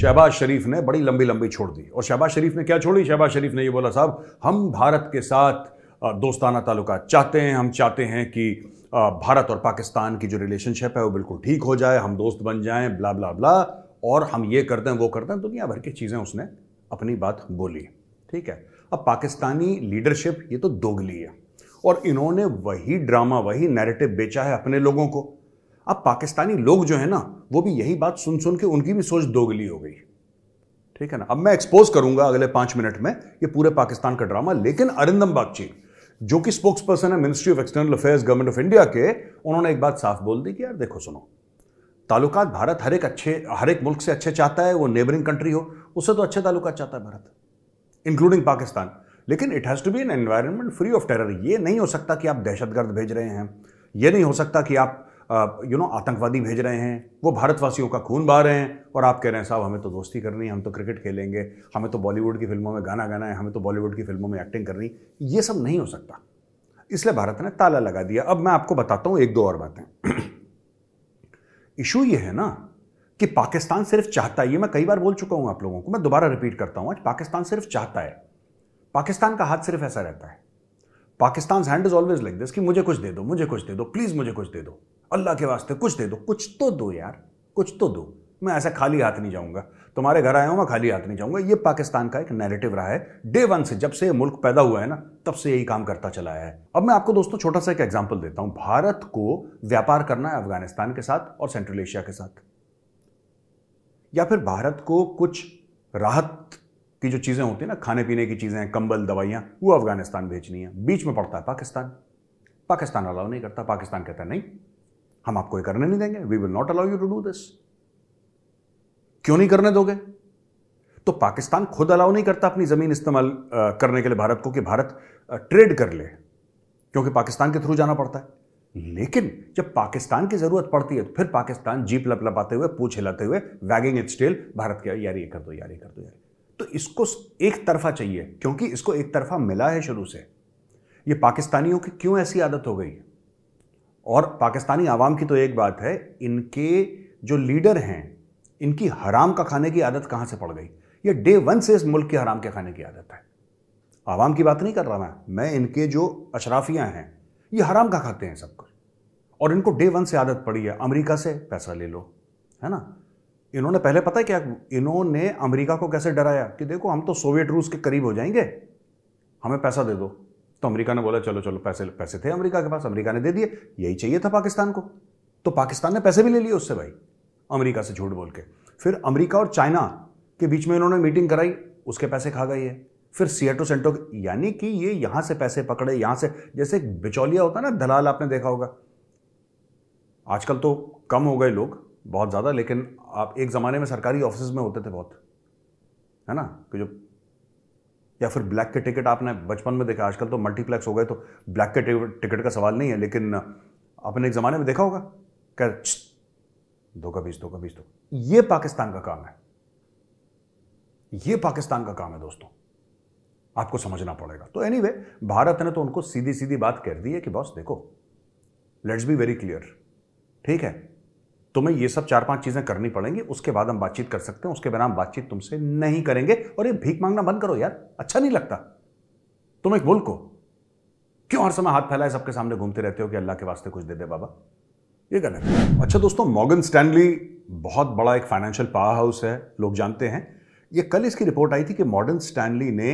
शहबाज शरीफ ने बड़ी लंबी लंबी छोड़ दी और शहबाज शरीफ ने क्या छोड़ी शहबाज शरीफ ने ये बोला साहब हम भारत के साथ दोस्ताना ताल्लुक चाहते हैं हम चाहते हैं कि भारत और पाकिस्तान की जो रिलेशनशिप है वो बिल्कुल ठीक हो जाए हम दोस्त बन जाएं ब्ला ब्ला ब्ला और हम ये करते हैं वो करते हैं तो दुनिया भर की चीज़ें उसने अपनी बात बोली ठीक है अब पाकिस्तानी लीडरशिप ये तो दोगली है और इन्होंने वही ड्रामा वही नैरेटिव बेचा है अपने लोगों को अब पाकिस्तानी लोग जो है ना वो भी यही बात सुन सुन के उनकी भी सोच दोगली हो गई ठीक है ना अब मैं एक्सपोज करूंगा अगले पांच मिनट में ये पूरे पाकिस्तान का ड्रामा लेकिन अरिंदम बागची जो कि स्पोक्स पर्सन है ministry of external affairs government of India के उन्होंने एक बात साफ बोल दी कि यार देखो सुनो तालुकात भारत हर एक अच्छे हर एक मुल्क से अच्छे चाहता है वो नेबरिंग कंट्री हो उससे तो अच्छे तालुकात चाहता है भारत इंक्लूडिंग पाकिस्तान लेकिन it has to be an environment free of terror ये नहीं हो सकता कि आप दहशतगर्द भेज रहे हैं ये नहीं हो सकता कि आप यू नो आतंकवादी भेज रहे हैं वो भारतवासियों का खून बहा रहे हैं और आप कह रहे हैं साहब हमें तो दोस्ती करनी है हम तो क्रिकेट खेलेंगे हमें तो बॉलीवुड की फिल्मों में गाना गाना है हमें तो बॉलीवुड की फिल्मों में एक्टिंग करनी ये सब नहीं हो सकता इसलिए भारत ने ताला लगा दिया अब मैं आपको बताता हूँ एक दो और बातें इशू ये है ना कि पाकिस्तान सिर्फ चाहता है ये मैं कई बार बोल चुका हूँ आप लोगों को मैं दोबारा रिपीट करता हूँ आज पाकिस्तान सिर्फ चाहता है पाकिस्तान का हाथ सिर्फ ऐसा रहता है Pakistan hand is always like this कि मुझे कुछ दे दो मुझे कुछ दे दो प्लीज़ मुझे कुछ दे दो अल्लाह के वास्ते कुछ दे दो कुछ तो दो यार कुछ तो दो मैं ऐसा खाली हाथ नहीं जाऊंगा तुम्हारे घर आया हूं मैं खाली हाथ नहीं जाऊंगा ये पाकिस्तान का एक नैरेटिव रहा है डे वन से जब से ये मुल्क पैदा हुआ है ना तब से यही काम करता चला आया है अब मैं आपको दोस्तों छोटा सा एक एग्जाम्पल देता हूं भारत को व्यापार करना है अफगानिस्तान के साथ और सेंट्रल एशिया के साथ या फिर भारत को कुछ राहत की जो चीज़ें होती है ना खाने पीने की चीज़ें कंबल दवाइयां वो अफगानिस्तान भेजनी है बीच में पड़ता है पाकिस्तान पाकिस्तान अलाउ नहीं करता पाकिस्तान कहता नहीं हम आपको ये करने नहीं देंगे we will not allow you to do this क्यों नहीं करने दोगे तो पाकिस्तान खुद अलाउ नहीं करता अपनी ज़मीन इस्तेमाल करने के लिए भारत को कि भारत ट्रेड कर ले क्योंकि पाकिस्तान के थ्रू जाना पड़ता है लेकिन जब पाकिस्तान की ज़रूरत पड़ती है तो फिर पाकिस्तान जीप लपलपाते हुए पूछ हिलाते हुए वैगिंग इट स्टेल भारत के यार ये कर दो यार ये कर दो यार तो इसको एक तरफा चाहिए क्योंकि इसको एक तरफा मिला है शुरू से ये पाकिस्तानियों की क्यों ऐसी आदत हो गई है और पाकिस्तानी आवाम की तो एक बात है इनके जो लीडर हैं इनकी हराम का खाने की आदत कहाँ से पड़ गई ये डे वन से इस मुल्क के हराम के खाने की आदत है आवाम की बात नहीं कर रहा मैं मैं इनके जो अशराफिया हैं ये हराम का खाते हैं सब कुछ और इनको डे वन से आदत पड़ी है अमेरिका से पैसा ले लो है ना इन्होंने पहले पता है क्या इन्होंने अमेरिका को कैसे डराया कि देखो हम तो सोवियत रूस के करीब हो जाएंगे हमें पैसा दे दो तो अमेरिका ने बोला चलो चलो पैसे पैसे थे अमेरिका के पास अमेरिका ने दे दिए यही चाहिए था पाकिस्तान को तो पाकिस्तान ने पैसे भी ले लिए उससे भाई अमेरिका से झूठ बोल के फिर अमेरिका और चाइना के बीच में इन्होंने मीटिंग कराई उसके पैसे खा गई है फिर सियाटो सेंटो यानी कि ये यहां से पैसे पकड़े यहां से जैसे बिचौलिया होता ना दलाल आपने देखा होगा आजकल तो कम हो गए लोग बहुत ज़्यादा लेकिन आप एक ज़माने में सरकारी ऑफिस में होते थे बहुत है ना कि जो या फिर ब्लैक के टिकट आपने बचपन में देखा आजकल तो मल्टीप्लेक्स हो गए तो ब्लैक के टिकट का सवाल नहीं है लेकिन आपने एक ज़माने में देखा होगा क्या दो का बीस दो का बीस दो ये पाकिस्तान का काम है ये पाकिस्तान का काम है दोस्तों आपको समझना पड़ेगा तो एनीवे anyway, भारत ने तो उनको सीधी सीधी बात कह दी है कि बॉस देखो लेट्स बी वेरी क्लियर ठीक है तुम्हें ये सब चार पांच चीज़ें करनी पड़ेंगी उसके बाद हम बातचीत कर सकते हैं उसके बिना हम बातचीत तुमसे नहीं करेंगे और ये भीख मांगना बंद करो यार अच्छा नहीं लगता तुम एक मुल्क हो क्यों हर समय हाथ फैलाए सबके सामने घूमते रहते हो कि अल्लाह के वास्ते कुछ दे दे बाबा ये गलत है अच्छा दोस्तों मॉगन स्टैंडली बहुत बड़ा एक फाइनेंशियल पावर हाउस है लोग जानते हैं ये कल इसकी रिपोर्ट आई थी कि मॉडर्न स्टैंडली ने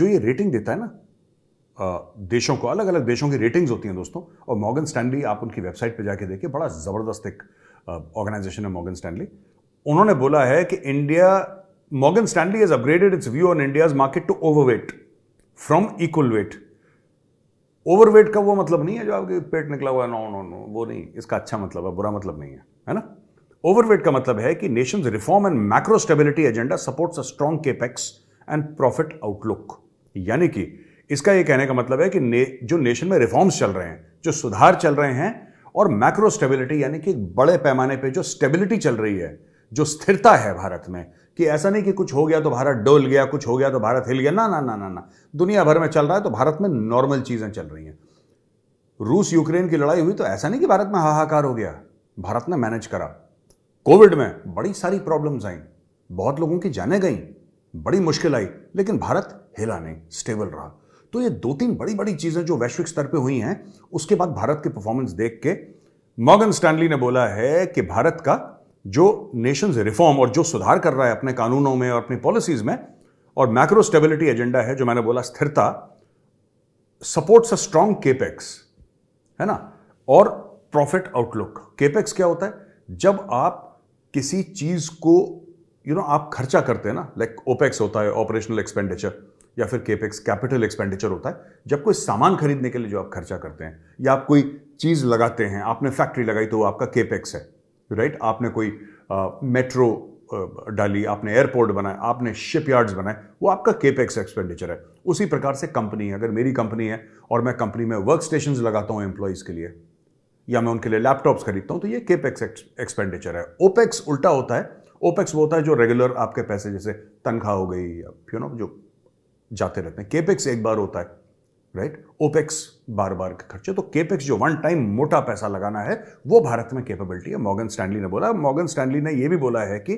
जो ये रेटिंग देता है ना देशों को अलग अलग देशों की रेटिंग्स होती हैं दोस्तों और मॉगन स्टैंडली आप उनकी वेबसाइट पर जाके देखिए बड़ा ज़बरदस्त एक ऑर्गेनाइजेशन है मॉगन स्टैंडली उन्होंने बोला है कि India Morgan Stanley has upgraded its view on India's market to overweight from equal weight overweight का वो मतलब नहीं है जो आपके पेट निकला हुआ है नो नो नो वो नहीं इसका अच्छा मतलब है बुरा मतलब नहीं है है ना ओवरवेट का मतलब है कि nation reform and macro stability agenda supports a strong capex and profit outlook यानी कि इसका ये कहने का मतलब है कि ने, जो नेशन में रिफॉर्म्स चल रहे हैं जो सुधार चल रहे हैं और मैक्रो स्टेबिलिटी यानी कि बड़े पैमाने पे जो स्टेबिलिटी चल रही है जो स्थिरता है भारत में कि ऐसा नहीं कि कुछ हो गया तो भारत डोल गया कुछ हो गया तो भारत हिल गया ना ना ना ना ना दुनिया भर में चल रहा है तो भारत में नॉर्मल चीज़ें चल रही हैं रूस यूक्रेन की लड़ाई हुई तो ऐसा नहीं कि भारत में हाहाकार हो गया भारत ने मैनेज करा कोविड में बड़ी सारी प्रॉब्लम्स आई बहुत लोगों की जाने गई बड़ी मुश्किल आई लेकिन भारत हिला नहीं स्टेबल रहा तो ये दो तीन बड़ी बड़ी चीज़ें जो वैश्विक स्तर पर हुई हैं उसके बाद भारत की परफॉर्मेंस देख के मॉगन स्टैंडली ने बोला है कि भारत का जो नेशंस रिफॉर्म और जो सुधार कर रहा है अपने कानूनों में और अपनी पॉलिसीज में और मैक्रो स्टेबिलिटी एजेंडा है जो मैंने बोला स्थिरता सपोर्ट्स अ स्ट्रांग केपेक्स है ना और प्रॉफिट आउटलुक केपेक्स क्या होता है जब आप किसी चीज को यू you नो know, आप खर्चा करते हैं ना लाइक like ओपेक्स होता है ऑपरेशनल एक्सपेंडिचर या फिर केपेक्स कैपिटल एक्सपेंडिचर होता है जब कोई सामान खरीदने के लिए जो आप खर्चा करते हैं या आप कोई चीज़ लगाते हैं आपने फैक्ट्री लगाई तो वो आपका केपेक्स है राइट आपने कोई आ, मेट्रो डाली आपने एयरपोर्ट बनाया आपने शिपयार्ड्स बनाए वो आपका केपेक्स एक्सपेंडिचर है उसी प्रकार से कंपनी है अगर मेरी कंपनी है और मैं कंपनी में वर्क स्टेशन लगाता हूँ एम्प्लॉयज़ के लिए या मैं उनके लिए लैपटॉप्स खरीदता हूँ तो ये केपेक्स एक्सपेंडिचर है ओपेक्स उल्टा होता है ओपेक्स वो होता है जो रेगुलर आपके पैसे जैसे तनख्वाह हो गई यू नो जो जाते रहते हैं केपेक्स एक बार होता है राइट ओपेक्स बार बार के खर्चे तो केपेक्स जो वन टाइम मोटा पैसा लगाना है वो भारत में कैपेबिलिटी है मॉगन स्टैंडली ने बोला मॉगन स्टैंडली ने ये भी बोला है कि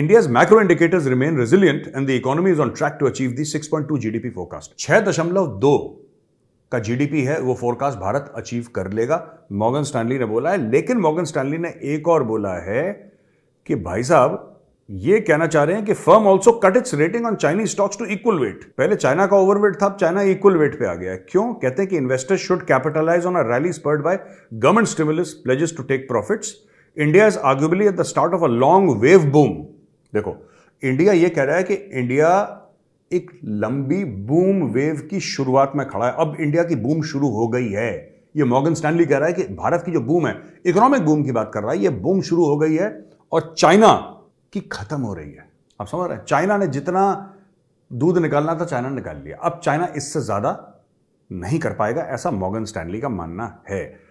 India's macro indicators remain resilient and the economy is on track to achieve the to GDP forecast छह दशमलव दो का जीडीपी है वो फोरकास्ट भारत अचीव कर लेगा मॉगन स्टैंडली ने बोला है लेकिन मॉगन स्टैंडली ने एक और बोला है कि भाई साहब ये कहना चाह रहे हैं कि firm also cut its rating on Chinese stocks to equal weight पहले चाइना का ओवरवेट था अब चाइना इक्वल वेट पे आ गया है क्यों कहते हैं कि investors should capitalise on a rally spurred by government stimulus pledges to take profits India is arguably at the start of a long wave boom देखो इंडिया ये कह रहा है कि इंडिया एक लंबी बूम वेव की शुरुआत में खड़ा है अब इंडिया की बूम शुरू हो गई है ये मॉगन स्टैनली कह रहा है कि भारत की जो बूम है इकोनॉमिक बूम की बात कर रहा है ये बूम शुरू हो गई है और चाइना कि खत्म हो रही है आप समझ रहे हैं चाइना ने जितना दूध निकालना था चाइना ने निकाल लिया अब चाइना इससे ज़्यादा नहीं कर पाएगा ऐसा मॉगन स्टैनली का मानना है